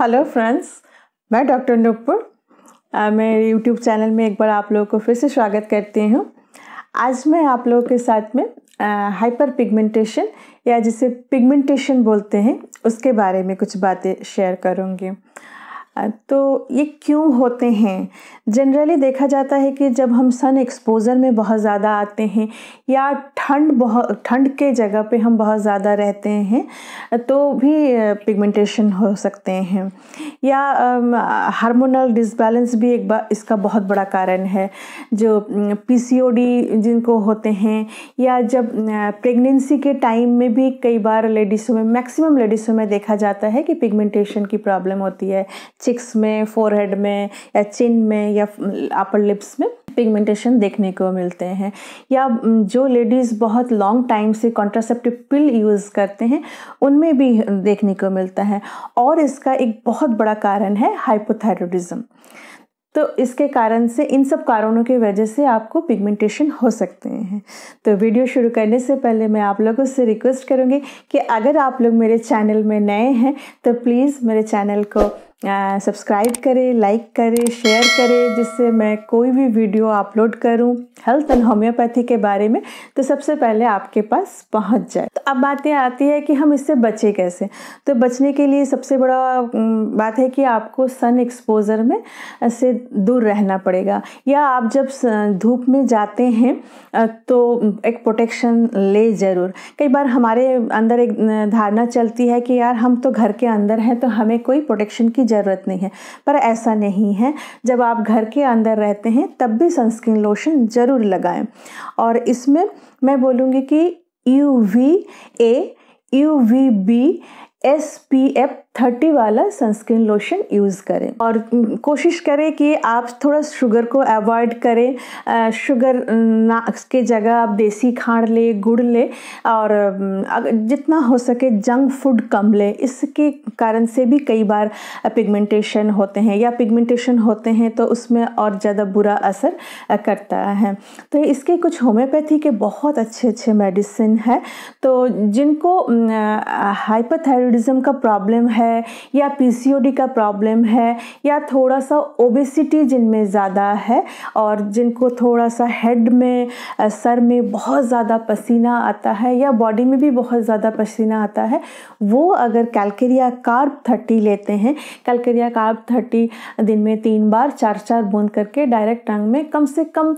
hello friends मैं doctor Nupur मेरे YouTube channel में एक बार आप लोगों को फिर से स्वागत करती हूँ आज मैं आप लोगों के साथ में हाइपर पिगमेंटेशन या जिसे पिगमेंटेशन बोलते हैं उसके बारे में कुछ बातें शेयर करूँगी तो ये क्यों होते हैं जनरली देखा जाता है कि जब हम सन एक्सपोज़र में बहुत ज़्यादा आते हैं या ठंड बहुत ठंड के जगह पे हम बहुत ज़्यादा रहते हैं तो भी पिगमेंटेशन हो सकते हैं या हार्मोनल डिसबैलेंस भी एक बार इसका बहुत बड़ा कारण है जो पीसीओडी जिनको होते हैं या जब प्रेगनेंसी के टाइम में भी कई बार लेडीज़ों में मैक्सिमम लेडीज़ों में देखा जाता है कि पिगमेंटेशन की प्रॉब्लम होती है चिक्स में फोरहेड में या चिन में या अपर लिप्स में पिगमेंटेशन देखने को मिलते हैं या जो लेडीज़ बहुत लॉन्ग टाइम से कॉन्ट्रासेप्टिव पिल यूज़ करते हैं उनमें भी देखने को मिलता है और इसका एक बहुत बड़ा कारण है हाइपोथायरोडिज्म तो इसके कारण से इन सब कारणों की वजह से आपको पिगमेंटेशन हो सकते हैं तो वीडियो शुरू करने से पहले मैं आप लोगों से रिक्वेस्ट करूँगी कि अगर आप लोग मेरे चैनल में नए हैं तो प्लीज़ मेरे चैनल को सब्सक्राइब करें लाइक करें शेयर करें जिससे मैं कोई भी वीडियो अपलोड करूं हेल्थ एंड होम्योपैथी के बारे में तो सबसे पहले आपके पास पहुंच जाए तो अब बात यह आती है कि हम इससे बचें कैसे तो बचने के लिए सबसे बड़ा बात है कि आपको सन एक्सपोजर में से दूर रहना पड़ेगा या आप जब धूप में जाते हैं तो एक प्रोटेक्शन ले ज़रूर कई बार हमारे अंदर एक धारणा चलती है कि यार हम तो घर के अंदर हैं तो हमें कोई प्रोटेक्शन की ज़रूरत नहीं है पर ऐसा नहीं है जब आप घर के अंदर रहते हैं तब भी सनस्क्रीन लोशन ज़रूर लगाएं और इसमें मैं बोलूँगी कि U V A U V B S P F thirty वाला सनस्क्रीन लोशन यूज़ करें और कोशिश करें कि आप थोड़ा शुगर को अवॉइड करें शुगर ना के जगह आप देसी खाड़ ले गुड़ ले और जितना हो सके जंक फूड कम ले इसके कारण से भी कई बार पिगमेंटेशन होते हैं या पिगमेंटेशन होते हैं तो उसमें और ज़्यादा बुरा असर करता है तो इसके कुछ होम्योपैथी के बहुत अच्छे अच्छे मेडिसिन है तो जिनको हाइपरथायरॉयडिज्म का प्रॉब्लम है है या पी का प्रॉब्लम है या थोड़ा सा ओबेसिटी जिनमें ज़्यादा है और जिनको थोड़ा सा हेड में सर में बहुत ज़्यादा पसीना आता है या बॉडी में भी बहुत ज़्यादा पसीना आता है वो अगर कैलकेरिया कार्ब थर्टी लेते हैं कैलकेरिया कार्ब थर्टी दिन में तीन बार चार चार बूंद करके डायरेक्ट रंग में कम से कम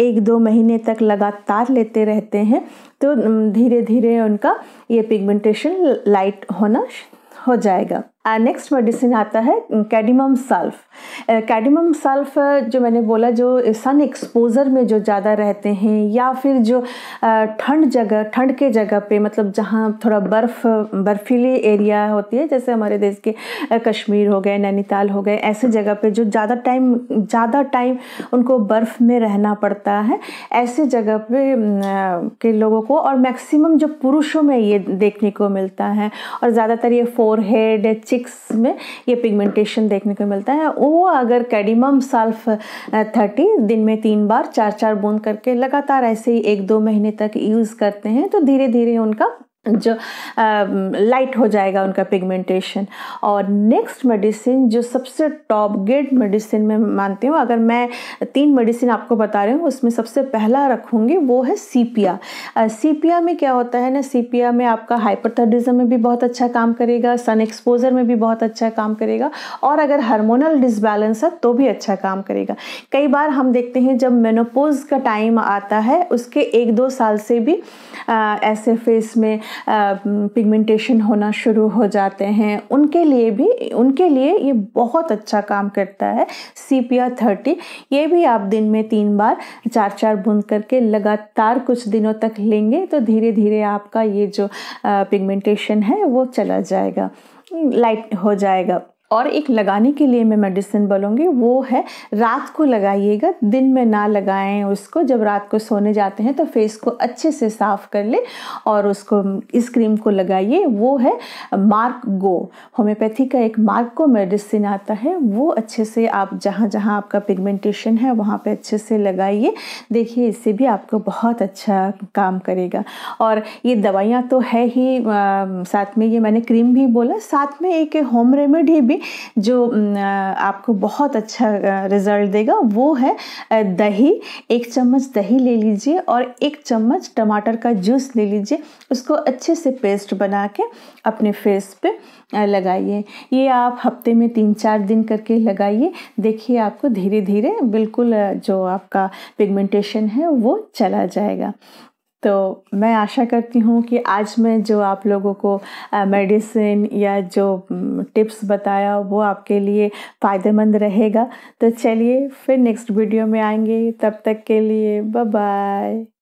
एक दो महीने तक लगातार लेते रहते हैं तो धीरे धीरे उनका ये पिगमेंटेशन लाइट होना हो जाएगा नेक्स्ट मेडिसिन आता है कैडिमम सल्फ कैडिमम सल्फ जो मैंने बोला जो सन एक्सपोज़र में जो ज़्यादा रहते हैं या फिर जो uh, ठंड जगह ठंड के जगह पे मतलब जहाँ थोड़ा बर्फ़ बर्फीली एरिया होती है जैसे हमारे देश के uh, कश्मीर हो गए नैनीताल हो गए ऐसे जगह पे जो ज़्यादा टाइम ज़्यादा टाइम उनको बर्फ़ में रहना पड़ता है ऐसे जगह पे mm, uh, के लोगों को और मैक्सिमम जो पुरुषों में ये देखने को मिलता है और ज़्यादातर ये फोर हेड चिक्स में ये पिगमेंटेशन देखने को मिलता है वो अगर कैडिमम सल्फ थर्टी दिन में तीन बार चार चार बूंद करके लगातार ऐसे ही एक दो महीने तक यूज़ करते हैं तो धीरे धीरे उनका जो लाइट um, हो जाएगा उनका पिगमेंटेशन और नेक्स्ट मेडिसिन जो सबसे टॉप ग्रेड मेडिसिन में मानती हूँ अगर मैं तीन मेडिसिन आपको बता रही हूँ उसमें सबसे पहला रखूँगी वो है सीपिया सीपिया uh, में क्या होता है ना सीपिया में आपका हाइपरथर्डिज्म में भी बहुत अच्छा काम करेगा सन एक्सपोजर में भी बहुत अच्छा काम करेगा और अगर हारमोनल डिसबैलेंस है तो भी अच्छा काम करेगा कई बार हम देखते हैं जब मेनोपोज का टाइम आता है उसके एक दो साल से भी आ, uh, ऐसे फेस में पिगमेंटेशन होना शुरू हो जाते हैं उनके लिए भी उनके लिए ये बहुत अच्छा काम करता है सी पी आर थर्टी ये भी आप दिन में तीन बार चार चार बूंद करके लगातार कुछ दिनों तक लेंगे तो धीरे धीरे आपका ये जो पिगमेंटेशन है वो चला जाएगा लाइट हो जाएगा और एक लगाने के लिए मैं मेडिसिन बोलूँगी वो है रात को लगाइएगा दिन में ना लगाएं उसको जब रात को सोने जाते हैं तो फेस को अच्छे से साफ़ कर ले और उसको इस क्रीम को लगाइए वो है मार्क गो होम्योपैथी का एक मार्क गो मेडिसिन आता है वो अच्छे से आप जहाँ जहाँ आपका पिगमेंटेशन है वहाँ पर अच्छे से लगाइए देखिए इससे भी आपको बहुत अच्छा काम करेगा और ये दवाइयाँ तो है ही आ, साथ में ये मैंने क्रीम भी बोला साथ में एक होम रेमेडी भी जो आपको बहुत अच्छा रिजल्ट देगा वो है दही एक चम्मच दही ले लीजिए और एक चम्मच टमाटर का जूस ले लीजिए उसको अच्छे से पेस्ट बना के अपने फेस पे लगाइए ये आप हफ्ते में तीन चार दिन करके लगाइए देखिए आपको धीरे धीरे बिल्कुल जो आपका पिगमेंटेशन है वो चला जाएगा तो मैं आशा करती हूँ कि आज मैं जो आप लोगों को मेडिसिन या जो टिप्स बताया वो आपके लिए फ़ायदेमंद रहेगा तो चलिए फिर नेक्स्ट वीडियो में आएंगे तब तक के लिए बाय बाय